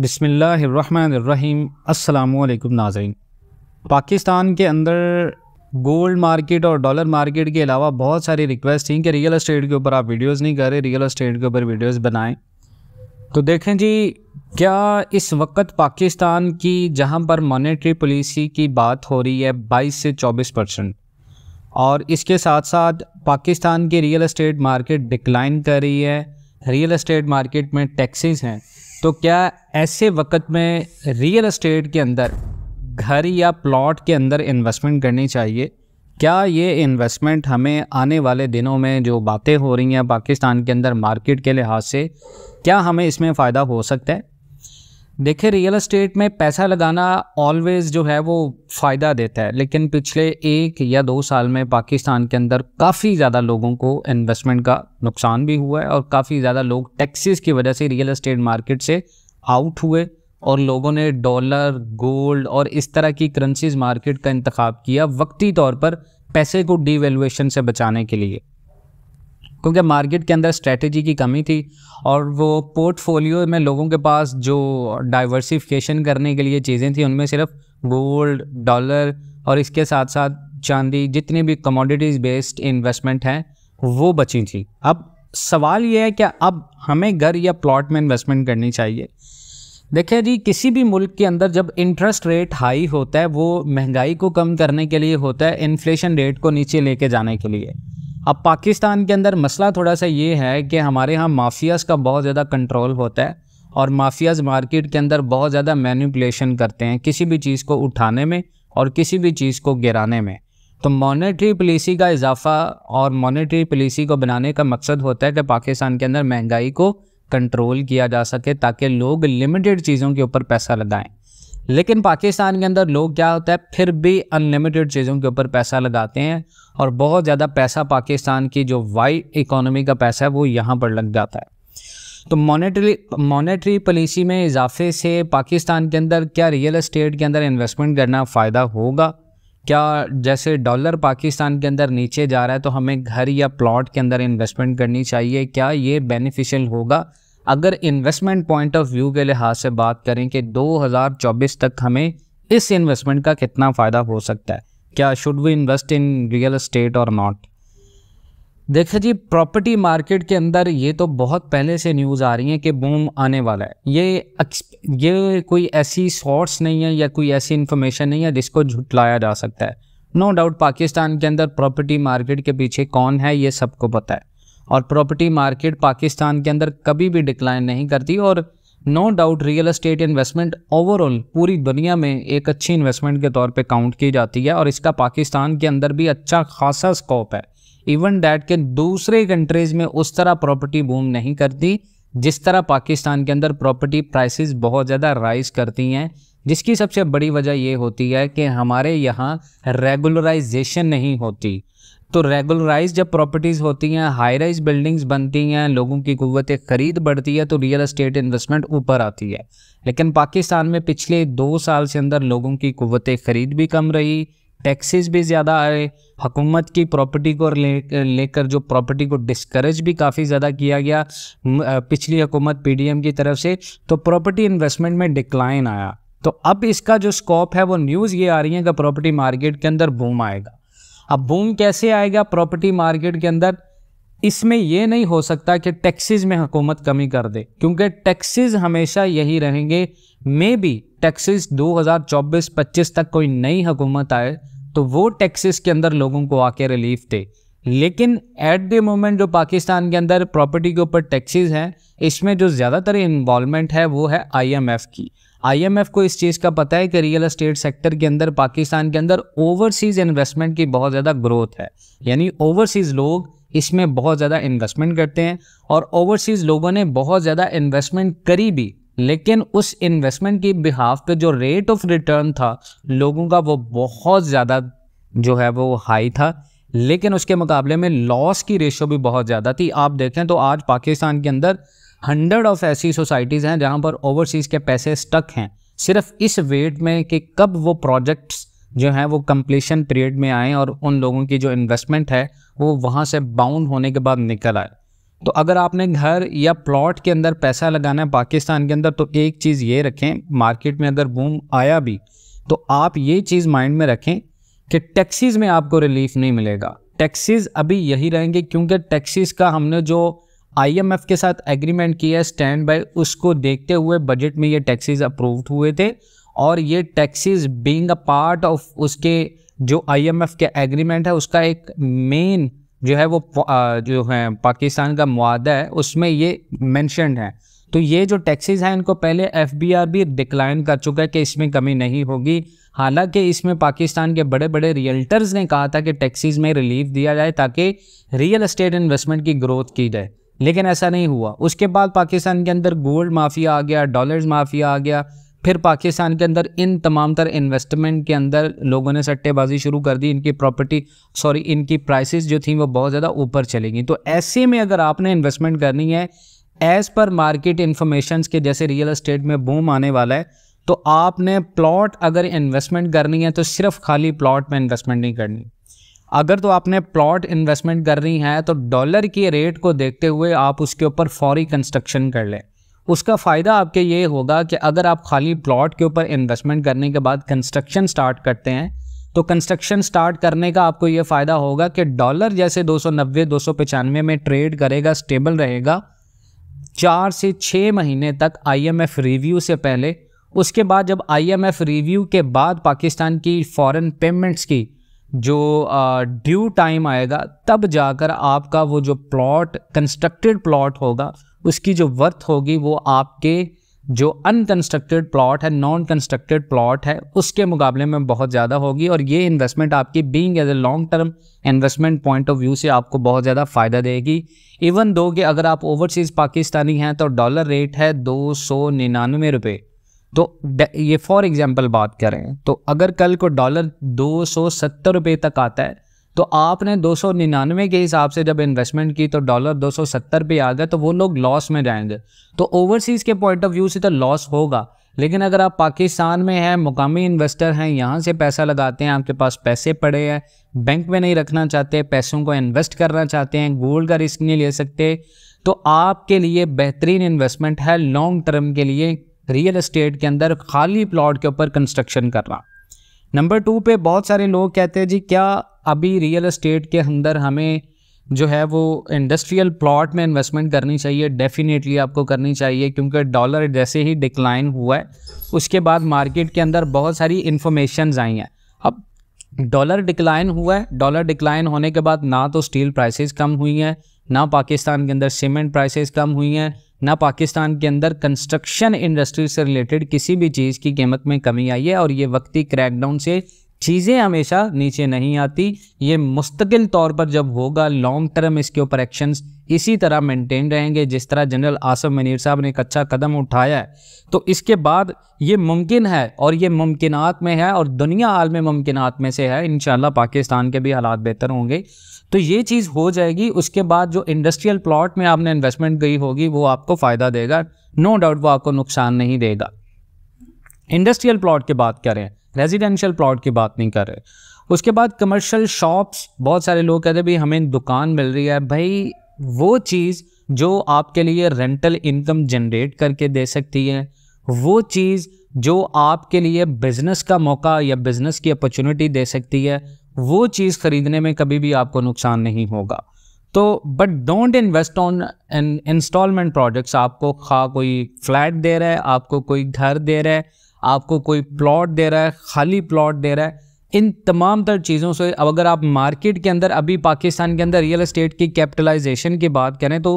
बसमीम् अल्लाम नाजरीन पाकिस्तान के अंदर गोल्ड मार्केट और डॉलर मार्केट के अलावा बहुत सारी रिक्वेस्ट थी कि रियल इस्टेट के ऊपर आप वीडियोस नहीं करें रियल इस्टेट के ऊपर वीडियोस बनाएं तो देखें जी क्या इस वक्त पाकिस्तान की जहां पर मॉनेटरी पॉलिसी की बात हो रही है 22 से 24 परसेंट और इसके साथ साथ पाकिस्तान की रियल इस्टेट मार्केट डिक्लाइन कर रही है रियल इस्टेट मार्केट में टैक्सीज हैं तो क्या ऐसे वक्त में रियल एस्टेट के अंदर घर या प्लॉट के अंदर इन्वेस्टमेंट करनी चाहिए क्या ये इन्वेस्टमेंट हमें आने वाले दिनों में जो बातें हो रही हैं पाकिस्तान के अंदर मार्केट के लिहाज से क्या हमें इसमें फ़ायदा हो सकता है देखिए रियल एस्टेट में पैसा लगाना ऑलवेज़ जो है वो फ़ायदा देता है लेकिन पिछले एक या दो साल में पाकिस्तान के अंदर काफ़ी ज़्यादा लोगों को इन्वेस्टमेंट का नुकसान भी हुआ है और काफ़ी ज़्यादा लोग टैक्सेस की वजह से रियल एस्टेट मार्केट से आउट हुए और लोगों ने डॉलर गोल्ड और इस तरह की करेंसीज मार्केट का इंतखब किया वक्ती तौर पर पैसे को डीवेलुएशन से बचाने के लिए क्योंकि मार्केट के अंदर स्ट्रेटजी की कमी थी और वो पोर्टफोलियो में लोगों के पास जो डाइवर्सिफिकेशन करने के लिए चीज़ें थी उनमें सिर्फ गोल्ड डॉलर और इसके साथ साथ चांदी जितनी भी कमोडिटीज़ बेस्ड इन्वेस्टमेंट हैं वो बची थी अब सवाल ये है कि अब हमें घर या प्लॉट में इन्वेस्टमेंट करनी चाहिए देखिए जी किसी भी मुल्क के अंदर जब इंटरेस्ट रेट हाई होता है वो महंगाई को कम करने के लिए होता है इन्फ्लेशन रेट को नीचे लेके जाने के लिए अब पाकिस्तान के अंदर मसला थोड़ा सा ये है कि हमारे यहाँ माफियाज़ का बहुत ज़्यादा कंट्रोल होता है और माफियाज़ मार्केट के अंदर बहुत ज़्यादा मैनिपुलेशन करते हैं किसी भी चीज़ को उठाने में और किसी भी चीज़ को गिराने में तो मॉनेटरी पॉलिसी का इजाफा और मॉनेटरी पॉलिसी को बनाने का मकसद होता है कि पाकिस्तान के अंदर महंगाई को कंट्रोल किया जा सके ताकि लोग लिमिटेड चीज़ों के ऊपर पैसा लगाएं लेकिन पाकिस्तान के अंदर लोग क्या होता है फिर भी अनलिमिटेड चीज़ों के ऊपर पैसा लगाते हैं और बहुत ज़्यादा पैसा पाकिस्तान की जो वाइड इकोनॉमी का पैसा है वो यहाँ पर लग जाता है तो मॉनेटरी मॉनेटरी पॉलिसी में इजाफे से पाकिस्तान के अंदर क्या रियल इस्टेट के अंदर इन्वेस्टमेंट करना फ़ायदा होगा क्या जैसे डॉलर पाकिस्तान के अंदर नीचे जा रहा है तो हमें घर या प्लॉट के अंदर इन्वेस्टमेंट करनी चाहिए क्या ये बेनिफिशियल होगा अगर इन्वेस्टमेंट पॉइंट ऑफ व्यू के लिहाज से बात करें कि 2024 तक हमें इस इन्वेस्टमेंट का कितना फ़ायदा हो सकता है क्या should we invest in real estate और नॉट देखिए जी प्रॉपर्टी मार्केट के अंदर ये तो बहुत पहले से न्यूज़ आ रही है कि बूम आने वाला है ये ये कोई ऐसी सोर्स नहीं है या कोई ऐसी इन्फॉर्मेशन नहीं है जिसको झुटलाया जा सकता है नो no डाउट पाकिस्तान के अंदर प्रॉपर्टी मार्केट के पीछे कौन है ये सबको पता है और प्रॉपर्टी मार्केट पाकिस्तान के अंदर कभी भी डिक्लाइन नहीं करती और no doubt real estate investment overall पूरी दुनिया में एक अच्छी इन्वेस्टमेंट के तौर पे काउंट की जाती है और इसका पाकिस्तान के अंदर भी अच्छा खासा स्कोप है इवन डैट के दूसरे कंट्रीज में उस तरह प्रॉपर्टी बूम नहीं करती जिस तरह पाकिस्तान के अंदर प्रॉपर्टी प्राइसेस बहुत ज़्यादा राइज करती हैं जिसकी सबसे बड़ी वजह ये होती है कि हमारे यहाँ रेगुलराइजेशन नहीं होती तो रेगुलराइज जब प्रॉपर्टीज़ होती हैं हाई राइज बिल्डिंग्स बनती हैं लोगों की कुत ख़रीद बढ़ती है तो रियल इस्टेट इन्वेस्टमेंट ऊपर आती है लेकिन पाकिस्तान में पिछले दो साल से अंदर लोगों की कुत ख़रीद भी कम रही टैक्सेस भी ज़्यादा आए हुकूमत की प्रॉपर्टी को लेकर ले जो प्रॉपर्टी को डिस्करेज भी काफ़ी ज़्यादा किया गया पिछली हुकूमत पीडीएम की तरफ से तो प्रॉपर्टी इन्वेस्टमेंट में डिक्लाइन आया तो अब इसका जो स्कोप है वो न्यूज़ ये आ रही है कि प्रॉपर्टी मार्केट के अंदर बूम आएगा अब बूम कैसे आएगा प्रॉपर्टी मार्केट के अंदर इसमें यह नहीं हो सकता कि टैक्सेस में हुकूमत कमी कर दे क्योंकि टैक्सेस हमेशा यही रहेंगे मे बी टैक्सेस 2024-25 तक कोई नई हुकूमत आए तो वो टैक्सेस के अंदर लोगों को आके रिलीफ दे लेकिन एट द मोमेंट जो पाकिस्तान के अंदर प्रॉपर्टी के ऊपर टैक्सेस हैं इसमें जो ज़्यादातर इन्वॉलमेंट है वो है आईएमएफ की आईएमएफ को इस चीज़ का पता है कि रियल एस्टेट सेक्टर के अंदर पाकिस्तान के अंदर ओवरसीज़ इन्वेस्टमेंट की बहुत ज़्यादा ग्रोथ है यानी ओवरसीज़ लोग इसमें बहुत ज़्यादा इन्वेस्टमेंट करते हैं और ओवरसीज़ लोगों ने बहुत ज़्यादा इन्वेस्टमेंट करी भी लेकिन उस इन्वेस्टमेंट की बिहाफ पे जो रेट ऑफ रिटर्न था लोगों का वो बहुत ज़्यादा जो है वो हाई था लेकिन उसके मुकाबले में लॉस की रेशो भी बहुत ज़्यादा थी आप देखें तो आज पाकिस्तान के अंदर हंड्रेड ऑफ ऐसी सोसाइटीज़ हैं जहाँ पर ओवरसीज़ के पैसे स्टक हैं सिर्फ इस वेट में कि कब वो प्रोजेक्ट्स जो हैं वो कम्प्लीशन पीरियड में आएँ और उन लोगों की जो इन्वेस्टमेंट है वो वहाँ से बाउंड होने के बाद निकल आए तो अगर आपने घर या प्लॉट के अंदर पैसा लगाना है पाकिस्तान के अंदर तो एक चीज़ ये रखें मार्केट में अगर बूम आया भी तो आप ये चीज़ माइंड में रखें कि टैक्सीज़ में आपको रिलीफ नहीं मिलेगा टैक्सीज़ अभी यही रहेंगे क्योंकि टैक्सीज़ का हमने जो आईएमएफ के साथ एग्रीमेंट किया स्टैंड बाय उसको देखते हुए बजट में ये टैक्सेस अप्रूव हुए थे और ये taxes being a part of उसके जो आईएमएफ के एग्रीमेंट है उसका एक मेन जो है वो जो है पाकिस्तान का मादा है उसमें ये मैंशन है तो ये जो टैक्सेस हैं इनको पहले एफ भी डिक्लाइन कर चुका है कि इसमें कमी नहीं होगी हालांकि इसमें पाकिस्तान के बड़े बड़े रियल्टर्स ने कहा था कि टैक्सेस में रिलीफ दिया जाए ताकि रियल इस्टेट इन्वेस्टमेंट की ग्रोथ की जाए लेकिन ऐसा नहीं हुआ उसके बाद पाकिस्तान के अंदर गोल्ड माफिया आ गया डॉलर्स माफिया आ गया फिर पाकिस्तान के अंदर इन तमाम तर इन्वेस्टमेंट के अंदर लोगों ने सट्टेबाजी शुरू कर दी इनकी प्रॉपर्टी सॉरी इनकी प्राइसेस जो थी वो बहुत ज़्यादा ऊपर चली गई तो ऐसे में अगर आपने इन्वेस्टमेंट करनी है एज़ पर मार्केट इन्फॉर्मेशन के जैसे रियल इस्टेट में बूम आने वाला है तो आपने प्लॉट अगर इन्वेस्टमेंट करनी है तो सिर्फ खाली प्लॉट में इन्वेस्टमेंट नहीं करनी अगर तो आपने प्लॉट इन्वेस्टमेंट कर रही है तो डॉलर के रेट को देखते हुए आप उसके ऊपर फौरी कंस्ट्रक्शन कर लें उसका फ़ायदा आपके ये होगा कि अगर आप खाली प्लॉट के ऊपर इन्वेस्टमेंट करने के बाद कंस्ट्रक्शन स्टार्ट करते हैं तो कंस्ट्रक्शन स्टार्ट करने का आपको ये फ़ायदा होगा कि डॉलर जैसे दो सौ में ट्रेड करेगा स्टेबल रहेगा चार से छः महीने तक आईएमएफ रिव्यू से पहले उसके बाद जब आईएमएफ रिव्यू के बाद पाकिस्तान की फॉरेन पेमेंट्स की जो ड्यू टाइम आएगा तब जाकर आपका वो जो प्लॉट कंस्ट्रक्टेड प्लॉट होगा उसकी जो वर्थ होगी वो आपके जो अनकंस्ट्रक्टेड प्लॉट है नॉन कंस्ट्रक्टेड प्लॉट है उसके मुकाबले में बहुत ज़्यादा होगी और ये इन्वेस्टमेंट आपकी being as a long term investment point of view से आपको बहुत ज़्यादा फ़ायदा देगी इवन दो कि अगर आप ओवरसीज़ पाकिस्तानी हैं तो डॉलर रेट है दो सौ निन्यानवे रुपये तो ये फॉर एग्जांपल बात करें तो अगर कल को डॉलर दो सौ सत्तर रुपये तक आता है तो आपने दो सौ निन्यानवे के हिसाब से जब इन्वेस्टमेंट की तो डॉलर दो सौ सत्तर पे आ गया तो वो लोग लॉस में जाएंगे तो ओवरसीज़ के पॉइंट ऑफ व्यू से तो लॉस होगा लेकिन अगर आप पाकिस्तान में हैं मुकामी इन्वेस्टर हैं यहाँ से पैसा लगाते हैं आपके पास पैसे पड़े हैं बैंक में नहीं रखना चाहते पैसों को इन्वेस्ट करना चाहते हैं गोल्ड का रिस्क नहीं ले सकते तो आपके लिए बेहतरीन इन्वेस्टमेंट है लॉन्ग टर्म के लिए रियल इस्टेट के अंदर खाली प्लॉट के ऊपर कंस्ट्रक्शन करना नंबर टू पे बहुत सारे लोग कहते हैं जी क्या अभी रियल इस्टेट के अंदर हमें जो है वो इंडस्ट्रियल प्लॉट में इन्वेस्टमेंट करनी चाहिए डेफिनेटली आपको करनी चाहिए क्योंकि डॉलर जैसे ही डिक्लाइन हुआ है उसके बाद मार्केट के अंदर बहुत सारी इन्फॉर्मेशन आई हैं अब डॉलर डिक्लाइन हुआ है डॉलर डिक्लाइन होने के बाद ना तो स्टील प्राइसेस कम हुई हैं ना पाकिस्तान के अंदर सीमेंट प्राइसेस कम हुई हैं ना पाकिस्तान के अंदर कंस्ट्रक्शन इंडस्ट्री से रिलेटेड किसी भी चीज़ की कीमत में कमी आई है और ये वक्ती क्रैकडाउन से चीज़ें हमेशा नीचे नहीं आती ये मुस्तकिल तौर पर जब होगा लॉन्ग टर्म इसके ऊपर एक्शंस इसी तरह मेंटेन रहेंगे जिस तरह जनरल आसफ़ मनीर साहब ने एक अच्छा कदम उठाया है तो इसके बाद ये मुमकिन है और ये मुमकिनात में है और दुनिया आल में मुमकिन में से है इन पाकिस्तान के भी हालात बेहतर होंगे तो ये चीज़ हो जाएगी उसके बाद जो इंडस्ट्रियल प्लॉट में आपने इन्वेस्टमेंट गई होगी वो आपको फ़ायदा देगा नो no डाउट वो आपको नुकसान नहीं देगा इंडस्ट्रियल प्लॉट की बात करें रेजिडेंशियल प्लॉट की बात नहीं करें उसके बाद कमर्शियल शॉप्स बहुत सारे लोग कहते हैं भाई हमें दुकान मिल रही है भाई वो चीज़ जो आपके लिए रेंटल इनकम जनरेट करके दे सकती है वो चीज़ जो आपके लिए बिज़नेस का मौका या बिज़नेस की अपॉर्चुनिटी दे सकती है वो चीज़ ख़रीदने में कभी भी आपको नुकसान नहीं होगा तो but don't invest on an instalment projects आपको खा कोई फ्लैट दे रहा है आपको कोई घर दे रहा है आपको कोई प्लॉट दे रहा है खाली प्लॉट दे रहा है इन तमाम तर चीज़ों से अब अगर आप मार्केट के अंदर अभी पाकिस्तान के अंदर रियल इस्टेट की कैपिटलाइजेशन की बात करें तो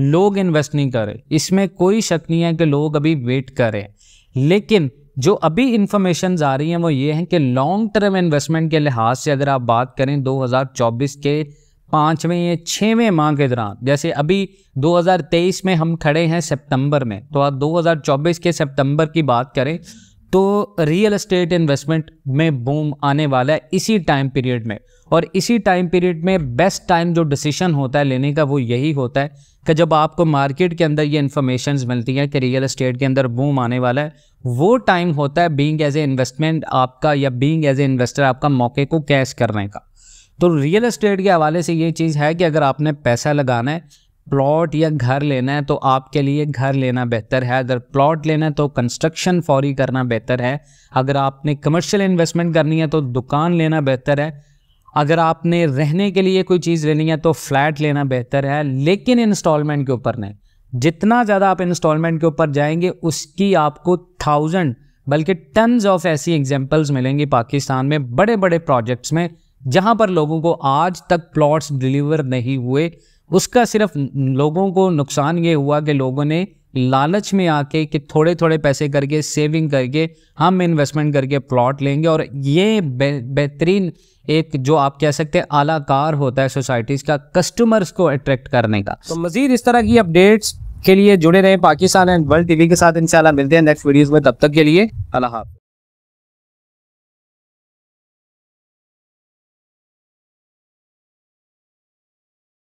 लोग इन्वेस्ट नहीं करें इसमें कोई शक नहीं है कि लोग अभी वेट करें लेकिन जो अभी इंफॉर्मेशन आ रही हैं वो ये हैं कि लॉन्ग टर्म इन्वेस्टमेंट के लिहाज से अगर आप बात करें 2024 के पाँचवें या छवें माह के दौरान जैसे अभी 2023 में हम खड़े हैं सितंबर में तो आप 2024 के सितंबर की बात करें तो रियल एस्टेट इन्वेस्टमेंट में बूम आने वाला है इसी टाइम पीरियड में और इसी टाइम पीरियड में बेस्ट टाइम जो डिसीशन होता है लेने का वो यही होता है कि जब आपको मार्केट के अंदर ये इन्फॉर्मेशन मिलती हैं कि रियल एस्टेट के अंदर बूम आने वाला है वो टाइम होता है बींग एज ए इन्वेस्टमेंट आपका या बींग एज ए इन्वेस्टर आपका मौके को कैश करने का तो रियल एस्टेट के हवाले से ये चीज़ है कि अगर आपने पैसा लगाना है प्लॉट या घर लेना है तो आपके लिए घर लेना बेहतर है अगर प्लॉट लेना है तो कंस्ट्रक्शन फौरी करना बेहतर है अगर आपने कमर्शियल इन्वेस्टमेंट करनी है तो दुकान लेना बेहतर है अगर आपने रहने के लिए कोई चीज़ लेनी है तो फ्लैट लेना बेहतर है लेकिन इंस्टॉलमेंट के ऊपर नहीं जितना ज़्यादा आप इंस्टॉलमेंट के ऊपर जाएंगे उसकी आपको थाउजेंड बल्कि टन्स ऑफ ऐसी एग्जाम्पल्स मिलेंगी पाकिस्तान में बड़े बड़े प्रोजेक्ट्स में जहाँ पर लोगों को आज तक प्लॉट्स डिलीवर नहीं हुए उसका सिर्फ लोगों को नुकसान ये हुआ कि लोगों ने लालच में आके कि थोड़े थोड़े पैसे करके सेविंग करके हम इन्वेस्टमेंट करके प्लॉट लेंगे और ये बेहतरीन एक जो आप कह सकते हैं आलाकार होता है सोसाइटीज़ का कस्टमर्स को अट्रैक्ट करने का तो मज़ीद इस तरह की अपडेट्स के लिए जुड़े रहे पाकिस्तान एंड वर्ल्ड टीवी के साथ इंशाल्लाह मिलते हैं नेक्स्ट वीडियोस में तब तक के लिए अल्लाह